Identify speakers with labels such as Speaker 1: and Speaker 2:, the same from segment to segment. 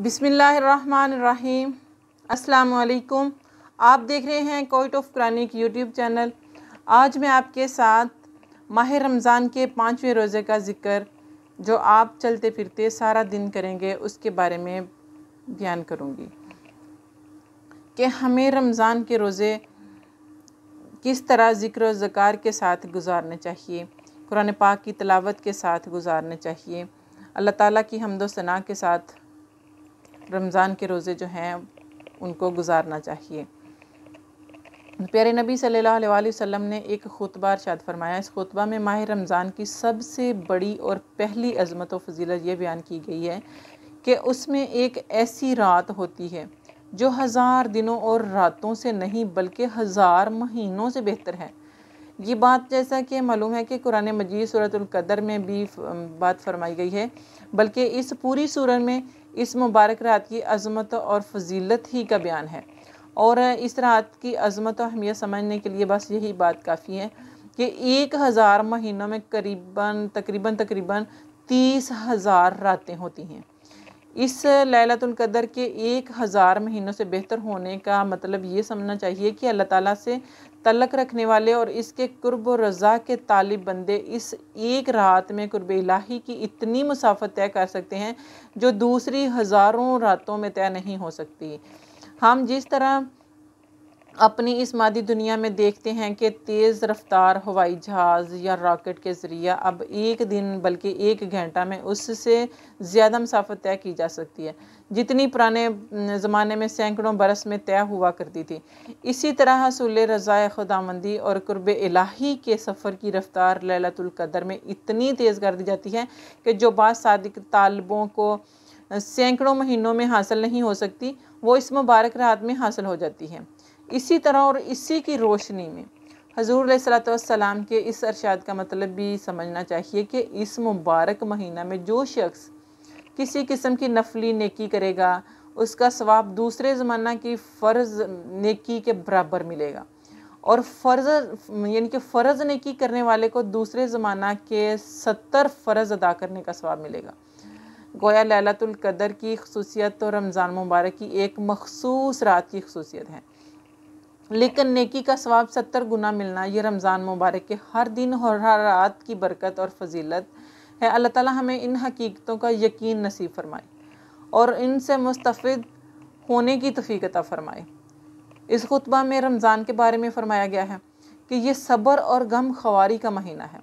Speaker 1: बिसमीम् अल्लाम आप देख रहे हैं कोइट ऑफ क्रॉनिक यूट्यूब चैनल आज मैं आपके साथ माह रमज़ान के पाँचवें रोज़े का ज़िक्र जो आप चलते फिरते सारा दिन करेंगे उसके बारे में बयान करूँगी कि हमें रमज़ान के रोज़े किस तरह ज़िक्र ज़कार के साथ गुजारने चाहिए कुरान पाक की तलावत के साथ गुजारने चाहिए अल्लाह ताला की हमदो सना के साथ रमज़ान के रोज़े जो हैं उनको गुजारना चाहिए प्यारे नबी सल्लल्लाहु अलैहि वसल्लम ने एक खुतबा शाद फरमाया इस खुतबा में माह रमज़ान की सबसे बड़ी और पहली अजमत व फजीलत यह बयान की गई है कि उसमें एक ऐसी रात होती है जो हज़ार दिनों और रातों से नहीं बल्कि हज़ार महीनों से बेहतर है ये बात जैसा कि मालूम है कि कुरान मजीद सूरतलकदर में भी बात फरमाई गई है बल्कि इस पूरी सूरत में इस मुबारक रात की अजमत और फजीलत ही का बयान है और इस रात की अजमत और अहमियत समझने के लिए बस यही बात काफ़ी है कि एक हज़ार महीनों में करीबन तकरीबन तकरीबन तीस हज़ार रातें होती हैं इस लैलतुल्कदर के एक हज़ार महीनों से बेहतर होने का मतलब ये समझना चाहिए कि अल्लाह ताला से तलक रखने वाले और इसके कुर्ब रज़ा के तालिब बंदे इस एक रात में कुर्ब इलाही की इतनी मुसाफत तय कर सकते हैं जो दूसरी हज़ारों रातों में तय नहीं हो सकती हम जिस तरह अपनी इस मादी दुनिया में देखते हैं कि तेज़ रफ्तार हवाई जहाज़ या रॉकेट के ज़रिए अब एक दिन बल्कि एक घंटा में उससे ज़्यादा मुसाफत तय की जा सकती है जितनी पुराने ज़माने में सैकड़ों बरस में तय हुआ करती थी इसी तरह हसूल रज़ा खुदामंदी और कुरब इलाही के सफ़र की रफ़्तार ललतुल्कदर में इतनी तेज़ कर दी जाती है कि जो बात सादिक तालबों को सैकड़ों महीनों में हासिल नहीं हो सकती वो इस मुबारक रात में हासिल हो जाती है इसी तरह और इसी की रोशनी में हजूर सलाम के इस अरशाद का मतलब भी समझना चाहिए कि इस मुबारक महीना में जो शख्स किसी किस्म की नफली नेकी करेगा उसका स्वाब दूसरे ज़माना की फ़र्ज़ नेकी के बराबर मिलेगा और फ़र्ज़ यानी कि फ़र्ज़ नेकी करने वाले को दूसरे ज़माना के सत्तर फ़र्ज़ अदा करने का स्वाब मिलेगा गोया लैलतुल्कदर की खसूसियत तो रमज़ान मुबारक की एक मखसूस रात की खसूसियत है लेकिन नेकी का स्वाब सत्तर गुना मिलना ये रमज़ान मुबारक के हर दिन और हर रात की बरकत और फजीलत है अल्लाह ताला हमें इन हकीकतों का यकीन नसीब फरमाए और इनसे मुस्तफ़ होने की तफीकता फरमाए इस खुतबा में रमज़ान के बारे में फ़रमाया गया है कि ये सब्र और गम खवारी का महीना है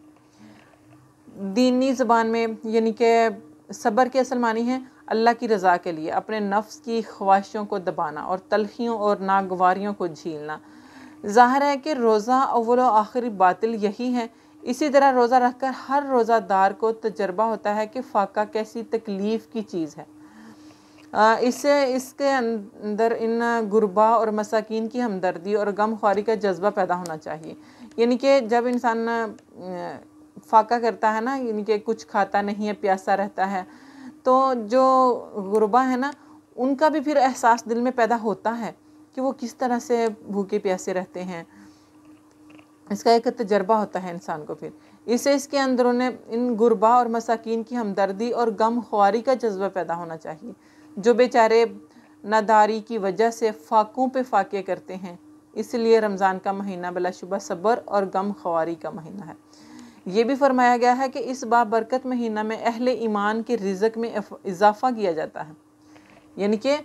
Speaker 1: दीनी ज़बान में यानी कि सब्र के असल मानी है अल्लाह की रज़ा के लिए अपने नफ्स की ख्वाहिशों को दबाना और तलखियों और नागवारियों को झीलना ज़ाहिर है कि रोज़ा अव्वल आखिरी बातिल यही है इसी तरह रोज़ा रखकर हर रोज़ादार को तजर्बा होता है कि फाका कैसी तकलीफ़ की चीज़ है इससे इसके अंदर इन गुरबा और मसाकिन की हमदर्दी और गम ख्वारी का जज्बा पैदा होना चाहिए यानी कि जब इंसान फाका करता है ना यानी कि कुछ खाता नहीं है प्यासा रहता है तो जो गुरबा है ना उनका भी फिर एहसास दिल में पैदा होता है कि वो किस तरह से भूखे प्यासे रहते हैं इसका एक तजर्बा होता है इंसान को फिर इसे इसके ने इन गुरबा और मसाकिन की हमदर्दी और गम ख्वारी का जज्बा पैदा होना चाहिए जो बेचारे नदारी की वजह से फाकों पे फाके करते हैं इसलिए रमज़ान का महीना बलाशुबा सब्र और गम ख्वारी का महीना है ये भी फरमाया गया है कि इस बार बरकत महीना में अहल ईमान के रिजक में इजाफ़ा किया जाता है यानी कि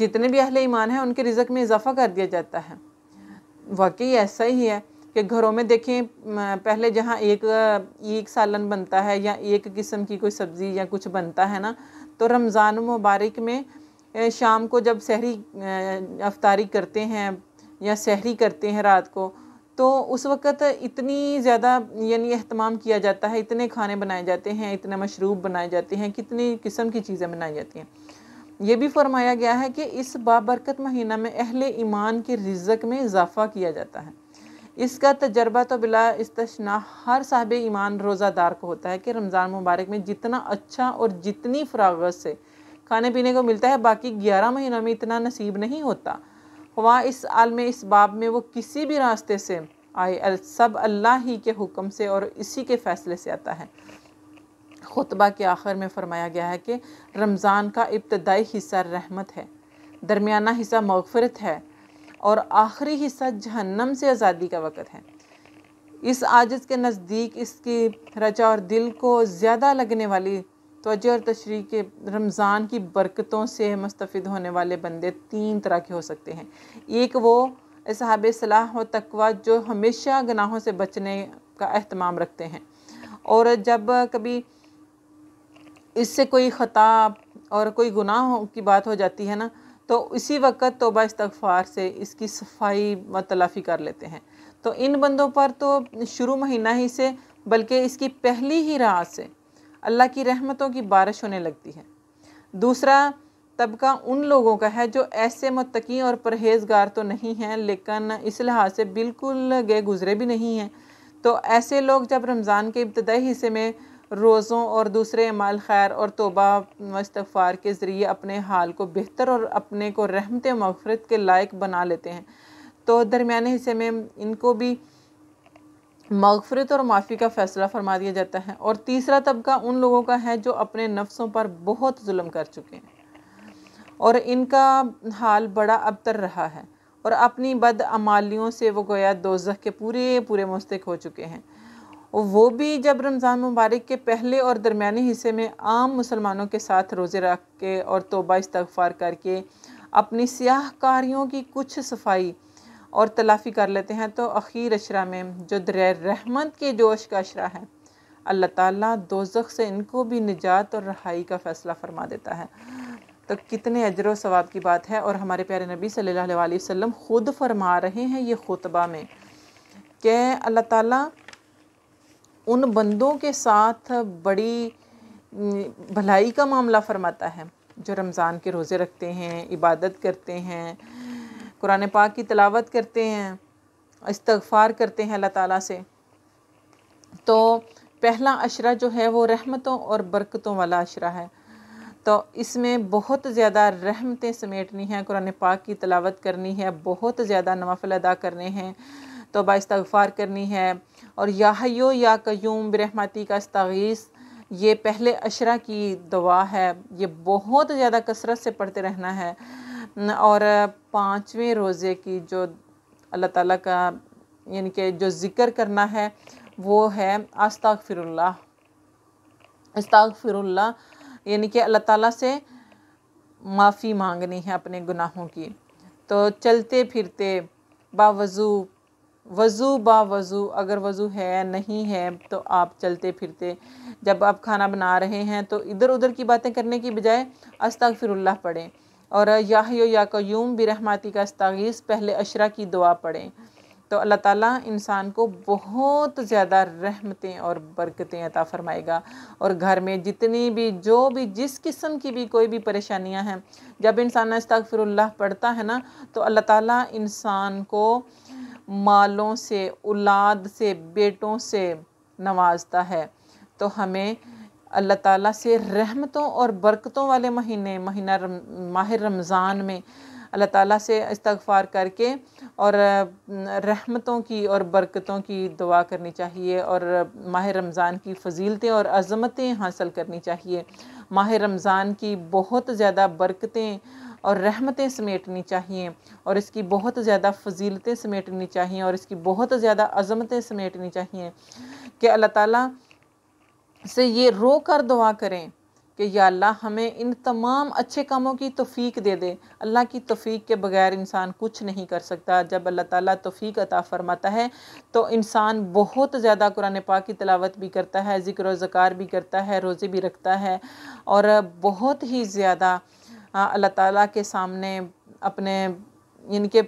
Speaker 1: जितने भी अहल ईमान हैं उनके रिजक में इजाफ़ा कर दिया जाता है वाकई ऐसा ही है कि घरों में देखें पहले जहाँ एक एक सालन बनता है या एक किस्म की कोई सब्ज़ी या कुछ बनता है ना तो रमज़ान मुबारक में शाम को जब सहरी अफ्तारी करते हैं या सहरी करते हैं रात को तो उस वक़्त इतनी ज़्यादा यानी अहतमाम किया जाता है इतने खाने बनाए जाते हैं इतने मशरूब बनाए जाते हैं कितनी किस्म की चीज़ें बनाई जाती हैं ये भी फरमाया गया है कि इस बाबरकत महीना में अहल ईमान के रिजक में इजाफ़ा किया जाता है इसका तजर्बा तो बिला इस्तना हर साहब ईमान रोज़ादार को होता है कि रमज़ान मुबारक में जितना अच्छा और जितनी फरागत से खाने पीने को मिलता है बाकी ग्यारह महीनों में इतना नसीब नहीं होता वहाँ इस आलम इस बाब में वो किसी भी रास्ते से आए सब अल्लाह ही के हुक्म से और इसी के फ़ैसले से आता है खुतबा के आखिर में फरमाया गया है कि रमज़ान का इब्तदाई हिस्सा रहमत है दरमियाना हिस्सा मगफरत है और आखिरी हिस्सा जहन्नम से आज़ादी का वक़्त है इस आजज़ के नज़दीक इसकी रजा और दिल को ज़्यादा लगने वाली तोजह और तशरी के रमज़ान की बरकतों से मुस्तफ़ होने वाले बंदे तीन तरह के हो सकते हैं एक वो इसहाब सलाह व तकवा जो हमेशा गनाहों से बचने का अहतमाम रखते हैं और जब कभी इससे कोई ख़ता और कोई गुनाह की बात हो जाती है ना तो इसी वक्त तोबा इस्तफ़ार से इसकी सफाई व तलाफ़ी कर लेते हैं तो इन बंदों पर तो शुरू महीना ही से बल्कि इसकी पहली ही रात से अल्लाह की रहमतों की बारिश होने लगती है दूसरा तबका उन लोगों का है जो ऐसे मतकी और परहेजगार तो नहीं हैं लेकिन इस लिहाज से बिल्कुल गए गुजरे भी नहीं हैं तो ऐसे लोग जब रमज़ान के इब्तदाई हिस्से में रोज़ों और दूसरे माल खैर और तोबा मस्तफ़ार के ज़रिए अपने हाल को बेहतर और अपने को रहमत मफ़रत के लायक बना लेते हैं तो दरमिया हिस्से में इनको भी मगफरत और माफ़ी का फ़ैसला फरमा दिया जाता है और तीसरा तबका उन लोगों का है जो अपने नफ्सों पर बहुत जुल्म कर चुके हैं और इनका हाल बड़ा अबतर रहा है और अपनी बद अमालियों से वो गोया दोजह के पूरे पूरे मुस्तक हो चुके हैं वो भी जब रमज़ान मुबारक के पहले और दरमिया हिस्से में आम मुसलमानों के साथ रोज़े रख के और तोबा इस्तफ़ार करके अपनी स्याह की कुछ सफाई और तलाफ़ी कर लेते हैं तो अखीर अशरा में जो दर रहमत के जोश का अशरा है अल्लाह ताला दोजख से इनको भी निजात और रहाई का फ़ैसला फरमा देता है तो कितने अजर वाब की बात है और हमारे प्यारे नबी सल्लल्लाहु अलैहि वसल्लम ख़ुद फरमा रहे हैं ये खुतबा में कि अल्लाह ताला उन बंदों के साथ बड़ी भलाई का मामला फरमाता है जो रमज़ान के रोज़े रखते हैं इबादत करते हैं कुरान पाक की तलावत करते हैं इस्तफ़ार करते हैं अल्लाह ताला से तो पहला अशरा जो है वो रहमतों और बरकतों वाला अशरा है तो इसमें बहुत ज़्यादा रहमतें समेटनी हैं कुरान पाक की तलावत करनी है बहुत ज़्यादा नवाफल अदा करने हैं तो बास्तफ़ार करनी है और याहयो या कयूम बरहमती का इस ये पहले अशरा की दवा है ये बहुत ज़्यादा कसरत से पढ़ते रहना है और पाँचवें रोज़े की जो अल्लाह ताला का यानी कि जो ज़िक्र करना है वो है आस्ताग फिरुल्ला आस्ताग फिरुल्ला यानी कि अल्लाह ताला से माफ़ी मांगनी है अपने गुनाहों की तो चलते फिरते बावजू वज़ू वज़ू अगर वज़ू है नहीं है तो आप चलते फिरते जब आप खाना बना रहे हैं तो इधर उधर की बातें करने की बजाय अस्तगफिरुल्लाह पढ़ें और याहियो याकयूम बिरहमाती का इस्तागीज़ पहले अशरा की दुआ पढ़ें तो अल्लाह ताला इंसान को बहुत ज़्यादा रहमतें और बरकतें अता फ़रमाएगा और घर में जितनी भी जो भी जिस किस्म की भी कोई भी परेशानियां हैं जब इंसान अस्तफ़िरल्ला पढ़ता है ना तो अल्लाह ताला इंसान को मालों से औलाद से बेटों से नवाजता है तो हमें अल्लाह ताला से रहमतों और बरकतों वाले महीने महीना रम, माह रमज़ान में अल्लाह ताला से इस्तगफ़ार करके और रहमतों की और बरकतों की दुआ करनी चाहिए और माह रमज़ान की फजीलतें और अज़मतें हासिल करनी चाहिए माह रमज़ान की बहुत ज़्यादा बरकतें और रहमतें समेटनी चाहिए और इसकी बहुत ज़्यादा फजीलतें समेटनी चाहिए और इसकी बहुत ज़्यादा अज़मतें समेटनी चाहिए कि अल्लाह ताला से ये रो कर दुआ करें कि या अल्लाह हमें इन तमाम अच्छे कामों की तोफ़ी दे दे अल्लाह की तोफ़ी के बगैर इंसान कुछ नहीं कर सकता जब अल्लाह ताला तोफ़ी अता फ़रमाता है तो इंसान बहुत ज़्यादा कुरान पाक की तलावत भी करता है ज़िक्र ज़कार भी करता है रोज़े भी रखता है और बहुत ही ज़्यादा अल्लाह ताला के सामने अपने इनके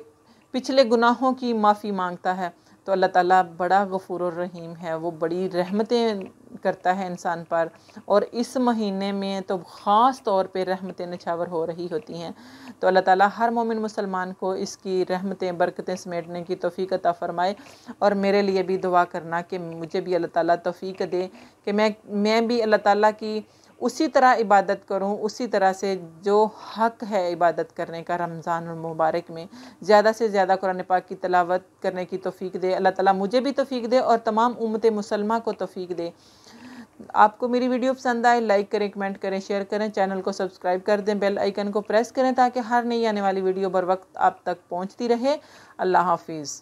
Speaker 1: पिछले गुनाहों की माफ़ी मांगता है तो अल्लाह ताला बड़ा गफूर रहीम है वो बड़ी रहमतें करता है इंसान पर और इस महीने में तो ख़ास तौर पे रहमतें नछावर हो रही होती हैं तो अल्लाह ताला हर मोमिन मुसलमान को इसकी रहमतें बरकतें समेटने की तोफ़ी अता फ़रमाए और मेरे लिए भी दुआ करना कि मुझे भी अल्लाह ताला तोफ़ी दे कि मैं मैं भी अल्लाह ताला की उसी तरह इबादत करूं उसी तरह से जो हक है इबादत करने का रमज़ान मुबारक में ज़्यादा से ज़्यादा कुरान पाक की तलावत करने की तोफ़ी दे अल्लाह ताला मुझे भी तोफ़ी दे और तमाम उमत मुसलमा को तोफ़ी दे आपको मेरी वीडियो पसंद आए लाइक करें कमेंट करें शेयर करें चैनल को सब्सक्राइब कर दें बेल आइकन को प्रेस करें ताकि हर नई आने वाली वीडियो बर वक्त आप तक पहुंचती रहे अल्लाह हाफिज़